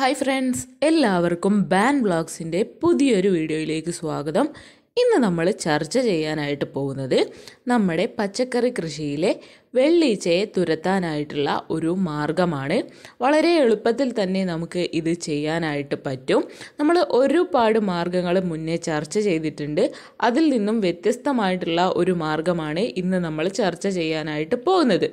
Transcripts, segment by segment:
hi friends എല്ലാവർക്കും ബാൻ വ്ളോഗ്സിൻ്റെ പുതിയൊരു വീഡിയോയിലേക്ക് സ്വാഗതം ഇന്ന് നമ്മൾ ചർച്ച ചെയ്യാനായിട്ട് പോകുന്നത് നമ്മുടെ പച്ചക്കറി കൃഷിയിലെ വെള്ളീച്ചയെ തുരത്താനായിട്ടുള്ള ഒരു മാർഗമാണ് വളരെ എളുപ്പത്തിൽ തന്നെ നമുക്ക് ഇത് ചെയ്യാനായിട്ട് പറ്റും നമ്മൾ ഒരുപാട് മാർഗങ്ങൾ മുന്നേ ചർച്ച ചെയ്തിട്ടുണ്ട് അതിൽ നിന്നും വ്യത്യസ്തമായിട്ടുള്ള ഒരു മാർഗമാണ് ഇന്ന് നമ്മൾ ചർച്ച ചെയ്യാനായിട്ട് പോകുന്നത്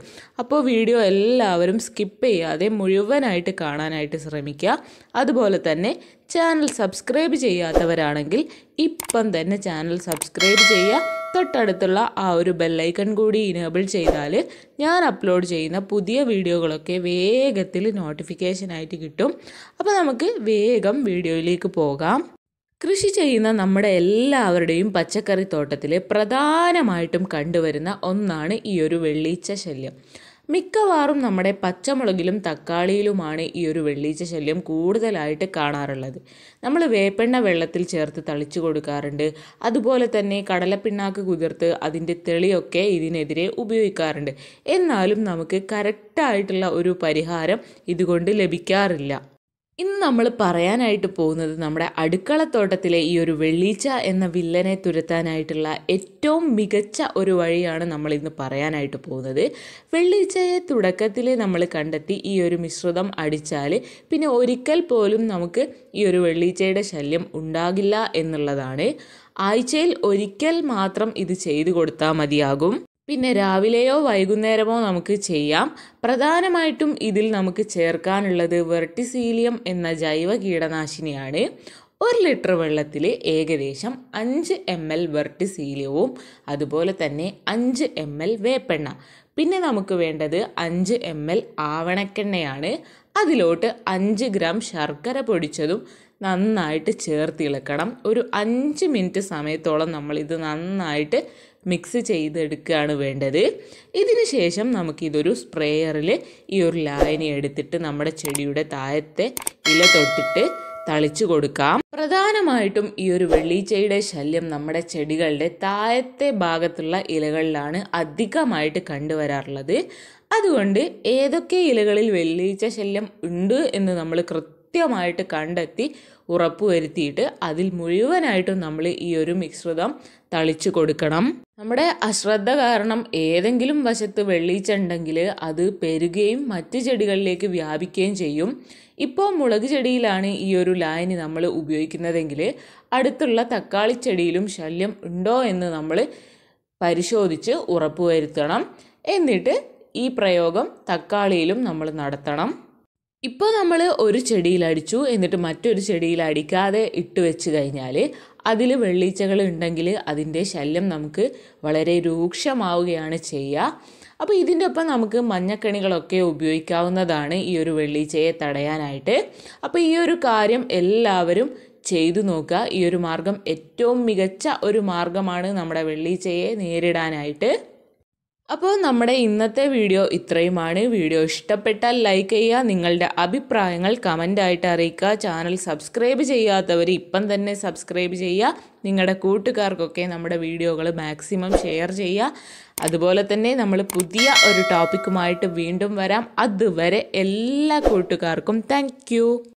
അപ്പോൾ വീഡിയോ എല്ലാവരും സ്കിപ്പ് ചെയ്യാതെ മുഴുവനായിട്ട് കാണാനായിട്ട് ശ്രമിക്കുക അതുപോലെ തന്നെ ചാനൽ സബ്സ്ക്രൈബ് ചെയ്യാത്തവരാണെങ്കിൽ ഇപ്പം തന്നെ ചാനൽ സബ്സ്ക്രൈബ് ചെയ്യുക തൊട്ടടുത്തുള്ള ആ ഒരു ബെല്ലൈക്കൺ കൂടി ഇനേബിൾ ചെയ്താൽ ഞാൻ അപ്ലോഡ് ചെയ്യുന്ന പുതിയ വീഡിയോകളൊക്കെ വേഗത്തിൽ നോട്ടിഫിക്കേഷനായിട്ട് കിട്ടും അപ്പോൾ നമുക്ക് വേഗം വീഡിയോയിലേക്ക് പോകാം കൃഷി ചെയ്യുന്ന നമ്മുടെ എല്ലാവരുടെയും പച്ചക്കറി തോട്ടത്തിൽ പ്രധാനമായിട്ടും കണ്ടുവരുന്ന ഒന്നാണ് ഈ ഒരു വെള്ളീച്ച ശല്യം മിക്കവാറും നമ്മുടെ പച്ചമുളകിലും തക്കാളിയിലുമാണ് ഈ ഒരു വെള്ളീച്ച ശല്യം കൂടുതലായിട്ട് കാണാറുള്ളത് നമ്മൾ വേപ്പെണ്ണ വെള്ളത്തിൽ ചേർത്ത് തളിച്ചു കൊടുക്കാറുണ്ട് അതുപോലെ തന്നെ കടലപ്പിണ്ണാക്ക് കുതിർത്ത് അതിൻ്റെ തെളിയൊക്കെ ഇതിനെതിരെ ഉപയോഗിക്കാറുണ്ട് എന്നാലും നമുക്ക് കറക്റ്റായിട്ടുള്ള ഒരു പരിഹാരം ഇതുകൊണ്ട് ലഭിക്കാറില്ല ഇന്ന് നമ്മൾ പറയാനായിട്ട് പോകുന്നത് നമ്മുടെ അടുക്കളത്തോട്ടത്തിലെ ഈ ഒരു വെള്ളീച്ച എന്ന വില്ലനെ തുരത്താനായിട്ടുള്ള ഏറ്റവും മികച്ച ഒരു വഴിയാണ് നമ്മൾ ഇന്ന് പറയാനായിട്ട് പോകുന്നത് വെള്ളീച്ചയെ തുടക്കത്തിൽ നമ്മൾ കണ്ടെത്തി ഈ ഒരു മിശ്രിതം അടിച്ചാൽ പിന്നെ ഒരിക്കൽ പോലും നമുക്ക് ഈ ഒരു വെള്ളീച്ചയുടെ ശല്യം ഉണ്ടാകില്ല എന്നുള്ളതാണ് ആഴ്ചയിൽ ഒരിക്കൽ മാത്രം ഇത് ചെയ്തു കൊടുത്താൽ മതിയാകും പിന്നെ രാവിലെയോ വൈകുന്നേരമോ നമുക്ക് ചെയ്യാം പ്രധാനമായിട്ടും ഇതിൽ നമുക്ക് ചേർക്കാനുള്ളത് വെർട്ടിസീലിയം എന്ന ജൈവ കീടനാശിനിയാണ് ഒരു ലിറ്റർ വെള്ളത്തിൽ ഏകദേശം അഞ്ച് എം എൽ വെർട്ടിസീലിയവും അതുപോലെ തന്നെ അഞ്ച് എം എൽ വേപ്പെണ്ണ പിന്നെ നമുക്ക് വേണ്ടത് അഞ്ച് എം എൽ ആവണക്കെണ്ണയാണ് അതിലോട്ട് അഞ്ച് ഗ്രാം ശർക്കര പൊടിച്ചതും നന്നായിട്ട് ചേർത്തിളക്കണം ഒരു അഞ്ച് മിനിറ്റ് സമയത്തോളം നമ്മളിത് നന്നായിട്ട് മിക്സ് ചെയ്തെടുക്കുകയാണ് വേണ്ടത് ഇതിന് ശേഷം നമുക്കിതൊരു സ്പ്രേയറിൽ ഈ ഒരു ലായനി എടുത്തിട്ട് നമ്മുടെ ചെടിയുടെ താഴത്തെ ഇല തൊട്ടിട്ട് തളിച്ചു കൊടുക്കാം പ്രധാനമായിട്ടും ഈ ഒരു വെള്ളീച്ചയുടെ ശല്യം നമ്മുടെ ചെടികളുടെ താഴത്തെ ഭാഗത്തുള്ള ഇലകളിലാണ് അധികമായിട്ട് കണ്ടുവരാറുള്ളത് അതുകൊണ്ട് ഏതൊക്കെ ഇലകളിൽ വെള്ളീച്ച ശല്യം ഉണ്ട് എന്ന് നമ്മൾ കൃത്യം കൃത്യമായിട്ട് കണ്ടെത്തി ഉറപ്പുവരുത്തിയിട്ട് അതിൽ മുഴുവനായിട്ടും നമ്മൾ ഈ ഒരു മിശ്രിതം തളിച്ചു കൊടുക്കണം നമ്മുടെ അശ്രദ്ധ കാരണം ഏതെങ്കിലും വശത്ത് വെള്ളീച്ച ഉണ്ടെങ്കിൽ അത് പെരുകയും മറ്റ് ചെടികളിലേക്ക് വ്യാപിക്കുകയും ചെയ്യും ഇപ്പോൾ മുളക് ചെടിയിലാണ് ഈ ഒരു ലായനി നമ്മൾ ഉപയോഗിക്കുന്നതെങ്കിൽ അടുത്തുള്ള തക്കാളി ചെടിയിലും ശല്യം ഉണ്ടോ എന്ന് നമ്മൾ പരിശോധിച്ച് ഉറപ്പുവരുത്തണം എന്നിട്ട് ഈ പ്രയോഗം തക്കാളിയിലും നമ്മൾ നടത്തണം ഇപ്പോൾ നമ്മൾ ഒരു ചെടിയിൽ അടിച്ചു എന്നിട്ട് മറ്റൊരു ചെടിയിൽ അടിക്കാതെ ഇട്ട് വെച്ച് കഴിഞ്ഞാൽ അതിൽ വെള്ളീച്ചകൾ ഉണ്ടെങ്കിൽ അതിൻ്റെ ശല്യം നമുക്ക് വളരെ രൂക്ഷമാവുകയാണ് ചെയ്യുക അപ്പോൾ ഇതിൻ്റെ ഒപ്പം നമുക്ക് മഞ്ഞക്കണികളൊക്കെ ഉപയോഗിക്കാവുന്നതാണ് ഈ ഒരു വെള്ളീച്ചയെ തടയാനായിട്ട് അപ്പോൾ ഈ ഒരു കാര്യം എല്ലാവരും ചെയ്തു നോക്കുക ഈ ഒരു മാർഗം ഏറ്റവും മികച്ച ഒരു മാർഗമാണ് നമ്മുടെ വെള്ളീച്ചയെ നേരിടാനായിട്ട് അപ്പോൾ നമ്മുടെ ഇന്നത്തെ വീഡിയോ ഇത്രയുമാണ് വീഡിയോ ഇഷ്ടപ്പെട്ടാൽ ലൈക്ക് ചെയ്യുക നിങ്ങളുടെ അഭിപ്രായങ്ങൾ കമൻ്റായിട്ട് അറിയിക്കുക ചാനൽ സബ്സ്ക്രൈബ് ചെയ്യാത്തവർ ഇപ്പം തന്നെ സബ്സ്ക്രൈബ് ചെയ്യുക നിങ്ങളുടെ കൂട്ടുകാർക്കൊക്കെ നമ്മുടെ വീഡിയോകൾ മാക്സിമം ഷെയർ ചെയ്യുക അതുപോലെ തന്നെ നമ്മൾ പുതിയ ഒരു ടോപ്പിക്കുമായിട്ട് വീണ്ടും വരാം അതുവരെ എല്ലാ കൂട്ടുകാർക്കും താങ്ക്